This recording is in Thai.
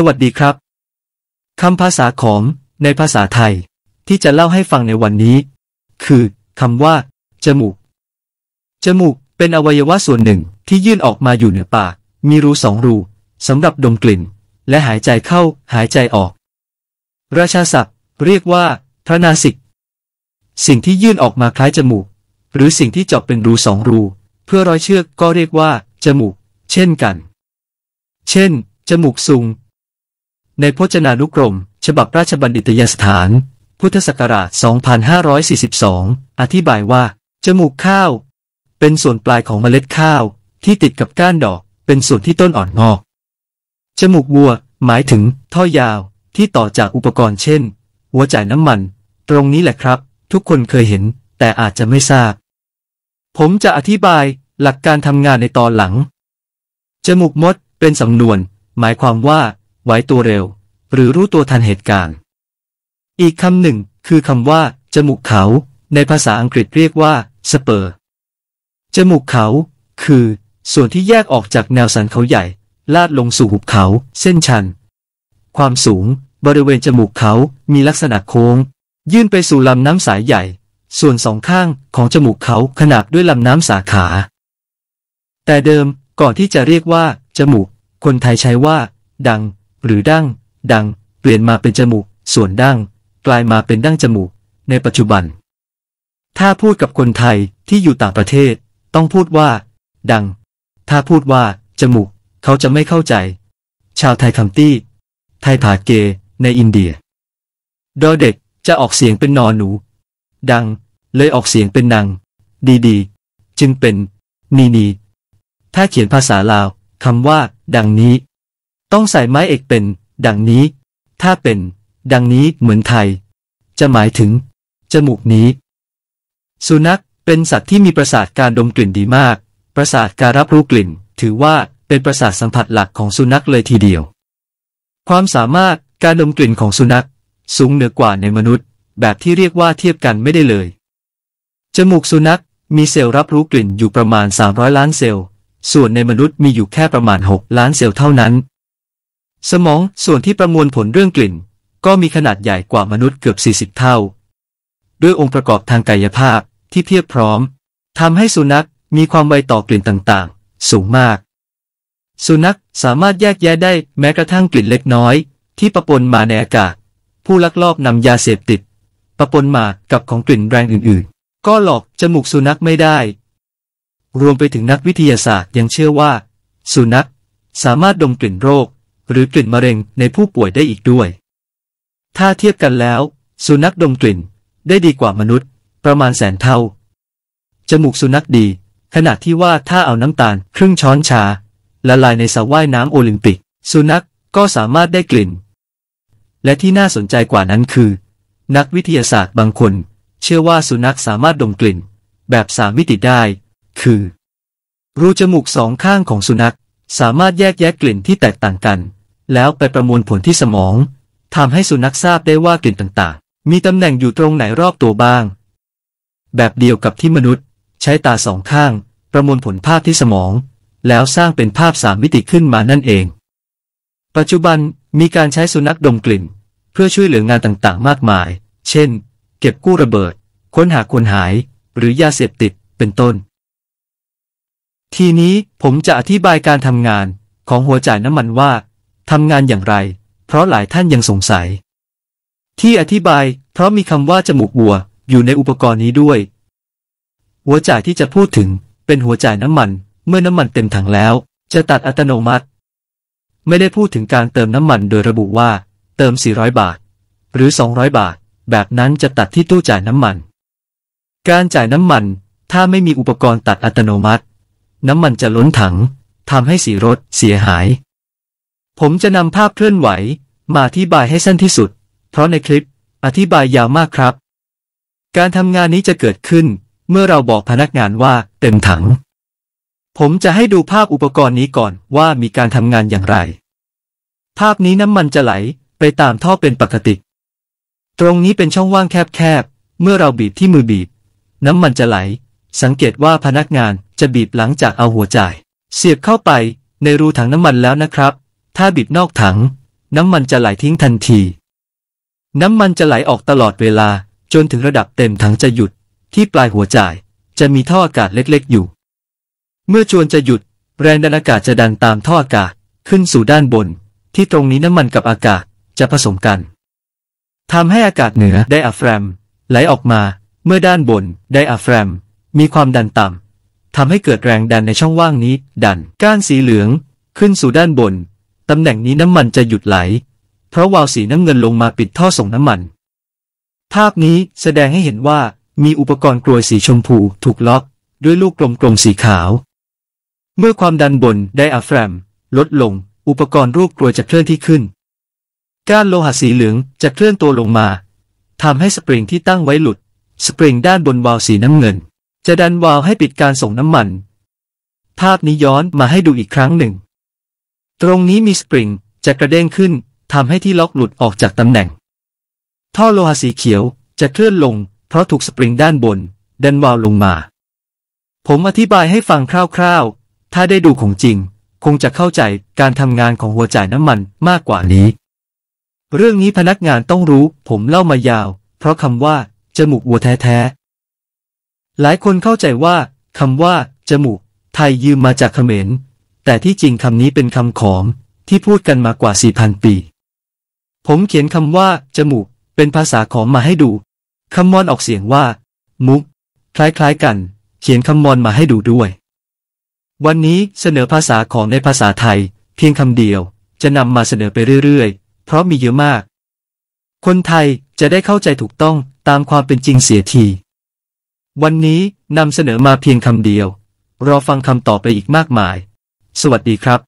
สวัสดีครับคำภาษาของในภาษาไทย ที่จะเล่าให้ฟังในวันนี้ คือคำว่าจมูกจมูกเป็นอวัยวะส่วนหนึ่งที่ยื่นออกมาอยู่เหนือปากมีรูสองรูสำหรับดมกลิ่น และหายใจเข้าหายใจออกราชาศัพท์ เรียกว่าพระนาสิกสิ่งที่ยื่นออกมาคล้ายจมูกหรือสิ่งที่เจาะเป็นรูสองรูเพื่อร้อยเชือกก็เรียกว่าจมูกเช่นกัน เช่น จมูกสูงในพจนานุกรม ฉบับราชบัณฑิตยสถาน พุทธศักราช 2542 อธิบายว่า จมูกข้าว เป็นส่วนปลายของเมล็ดข้าว ที่ติดกับก้านดอกเป็นส่วนที่ต้นอ่อนงอก จมูกวัว หมายถึงท่อยาว ที่ต่อจากอุปกรณ์เช่น หัวจ่ายน้ำมัน ตรงนี้แหละครับ ทุกคนเคยเห็น แต่อาจจะไม่ทราบ ผมจะอธิบายหลักการทำงานในตอนหลัง จมูกมดเป็นสำนวน หมายความว่าไหวตัวเร็ว หรือรู้ตัวทันเหตุการณ์ อีกคำหนึ่งคือคำว่า จมูกเขาในภาษาอังกฤษเรียกว่า สเปอร์ จมูกเขาคือส่วนที่แยกออกจากแนวสันเขาใหญ่ ลาดลงสู่หุบเขา เส้นชัน ความสูงบริเวณจมูกเขามีลักษณะโค้ง ยื่นไปสู่ลำน้ำสายใหญ่ ส่วนสองข้างของจมูกเขาขนาบด้วยลำน้ำสาขา แต่เดิมก่อนที่จะเรียกว่าจมูกคนไทยใช้ว่า ดังหรือดั้งดัง เปลี่ยนมาเป็นจมูกส่วนดั้งกลายมาเป็นดั้งจมูกในปัจจุบัน ถ้าพูดกับคนไทยที่อยู่ต่างประเทศ ต้องพูดว่า ดัง ถ้าพูดว่าจมูกเขาจะไม่เข้าใจ ชาวไทยคำตี้ ไทยผาเกในอินเดียดอเด็กจะออกเสียงเป็นนอนหนู ดัง เลยออกเสียงเป็นนัง ดีดีจึงเป็นนีนีถ้าเขียนภาษาลาวคำว่า ดังนี้ต้องใส่ไม้เอกเป็นดังนี้ ถ้าเป็นดังนี้เหมือนไทย จะหมายถึง จมูกนี้ สุนัขเป็นสัตว์ที่มีประสาทการดมกลิ่นดีมาก ประสาทการรับรู้กลิ่น ถือว่าเป็นประสาทสัมผัสหลักของสุนัขเลยทีเดียว ความสามารถการดมกลิ่นของสุนัข สูงเหนือกว่าในมนุษย์ แบบที่เรียกว่าเทียบกันไม่ได้เลย จมูกสุนัขมีเซลล์รับรู้กลิ่นอยู่ประมาณ 300 ล้านเซลล์ ส่วนในมนุษย์มีอยู่แค่ประมาณ 6 ล้านเซลล์เท่านั้นสมองส่วนที่ประมวลผลเรื่องกลิ่น ก็มีขนาดใหญ่กว่ามนุษย์เกือบ 40 เท่าด้วยองค์ประกอบทางกายภาพที่เพียบพร้อมทำให้สุนัขมีความไวต่อกลิ่นต่างๆ สูงมาก สุนัขสามารถแยกแยะได้แม้กระทั่งกลิ่นเล็กน้อยที่ปะปนมาในอากาศ ผู้ลักลอบนำยาเสพติดปะปนมากับของกลิ่นแรงอื่นๆ ก็หลอกจมูกสุนัขไม่ได้ รวมไปถึงนักวิทยาศาสตร์ยังเชื่อว่า สุนัขสามารถดมกลิ่นโรคหรือกลิ่นมะเร็งในผู้ป่วยได้อีกด้วย ถ้าเทียบกันแล้ว สุนัขดมกลิ่น ได้ดีกว่ามนุษย์ ประมาณแสนเท่า จมูกสุนัขดี ขณะที่ว่าถ้าเอาน้ำตาล ครึ่งช้อนชาละลายในสระว่ายน้ำโอลิมปิก สุนัขก็สามารถได้กลิ่น และที่น่าสนใจกว่านั้นคือ นักวิทยาศาสตร์บางคน เชื่อว่าสุนัขสามารถดมกลิ่น แบบสามมิติได้ คือ รูจมูกสองข้างของสุนัขสามารถแยกแยะกลิ่นที่แตกต่างกันแล้วไปประมวลผลที่สมองทำให้สุนัขทราบได้ว่ากลิ่นต่างๆ มีตำแหน่งอยู่ตรงไหนรอบตัวบ้าง แบบเดียวกับที่มนุษย์ ใช้ตาสองข้าง ประมวลผลภาพที่สมอง แล้วสร้างเป็นภาพสามมิติขึ้นมานั่นเอง ปัจจุบันมีการใช้สุนัขดมกลิ่น เพื่อช่วยเหลืองานต่างๆ มากมาย เช่น เก็บกู้ระเบิด ค้นหาคนหาย หรือยาเสพติด เป็นต้น ทีนี้ผมจะอธิบายการทำงาน ของหัวจ่ายน้ำมันว่าทำงานอย่างไร เพราะหลายท่านยังสงสัย ที่อธิบาย เพราะมีคำว่าจมูกบัว อยู่ในอุปกรณ์นี้ด้วยหัวจ่ายที่จะพูดถึง เป็นหัวจ่ายน้ำมัน เมื่อน้ำมันเต็มถังแล้ว จะตัดอัตโนมัติ ไม่ได้พูดถึงการเติมน้ำมันโดยระบุว่า เติม 400 บาท หรือ 200 บาท แบบนั้นจะตัดที่ตู้จ่ายน้ำมัน การจ่ายน้ำมัน ถ้าไม่มีอุปกรณ์ตัดอัตโนมัติ น้ำมันจะล้นถังทำให้สีรถ เสียหายผมจะนำภาพเคลื่อนไหว มาอธิบายให้สั้นที่สุด เพราะในคลิปอธิบายยาวมากครับ การทำงานนี้จะเกิดขึ้น เมื่อเราบอกพนักงานว่าเต็มถัง ผมจะให้ดูภาพอุปกรณ์นี้ก่อนว่ามีการทำงานอย่างไร ภาพนี้น้ำมันจะไหล ไปตามท่อเป็นปกติ ตรงนี้เป็นช่องว่างแคบๆ เมื่อเราบีบที่มือบีบ น้ำมันจะไหล สังเกตว่าพนักงานจะบีบหลังจากเอาหัวจ่ายเสียบเข้าไป ในรูถังน้ำมันแล้วนะครับถ้าบิดนอกถังน้ำมันจะไหลทิ้งทันที น้ำมันจะไหลออกตลอดเวลาจนถึงระดับเต็มถังจะหยุด ที่ปลายหัวจ่าย จะมีท่ออากาศเล็กๆอยู่ เมื่อจวนจะหยุด แรงดันอากาศจะดันตามท่ออากาศขึ้นสู่ด้านบน ที่ตรงนี้น้ำมันกับอากาศจะผสมกันทำให้อากาศเหนือไดอะแฟรมไหลออกมาเมื่อด้านบนไดอะแฟรม มีความดันต่ำทำให้เกิดแรงดันในช่องว่างนี้ ดันก้านสีเหลือง ขึ้นสู่ด้านบนตำแหน่งนี้น้ำมันจะหยุดไหล เพราะวาล์วสีน้ำเงินลงมาปิดท่อส่งน้ำมัน ภาพนี้แสดงให้เห็นว่ามีอุปกรณ์กลวยสีชมพูถูกล็อก ด้วยลูกกลมๆสีขาว เมื่อความดันบนไดอะแฟรม ลดลง อุปกรณ์รูปกลวยจะเคลื่อนที่ขึ้นก้านโลหะสีเหลือง จะเคลื่อนตัวลงมาทำให้สปริงที่ตั้งไว้หลุดสปริงด้านบนวาล์วสีน้ำเงิน จะดันวาล์วให้ปิดการส่งน้ำมัน ภาพนี้ย้อนมาให้ดูอีกครั้งหนึ่งตรงนี้มีสปริงจะกระเด้งขึ้นทำให้ที่ล็อกหลุดออกจากตำแหน่ง ท่อโลหะสีเขียวจะเคลื่อนลง เพราะถูกสปริงด้านบน ดันวาวลงมา ผมอธิบายให้ฟังคร่าวๆ ถ้าได้ดูของจริง คงจะเข้าใจการทำงานของหัวจ่ายน้ำมันมากกว่านี้ เรื่องนี้พนักงานต้องรู้ ผมเล่ามายาว เพราะคำว่า จมูกวัวแท้ๆ หลายคนเข้าใจว่าคำว่าจมูกไทยยืมมาจากเขมรแต่ที่จริงคำนี้เป็นคำของที่พูดกันมากว่า 4,000 ปี ผมเขียนคำว่า จมูกเป็นภาษาของมาให้ดูคำมอนออกเสียงว่า มุกคล้ายๆกัน เขียนคำมอนมาให้ดูด้วย วันนี้เสนอภาษาของในภาษาไทยเพียงคำเดียว จะนำมาเสนอไปเรื่อยๆ เพราะมีเยอะมาก คนไทยจะได้เข้าใจถูกต้องตามความเป็นจริงเสียที วันนี้นำเสนอมาเพียงคำเดียวรอฟังคำต่อไปอีกมากมายสวัสดีครับ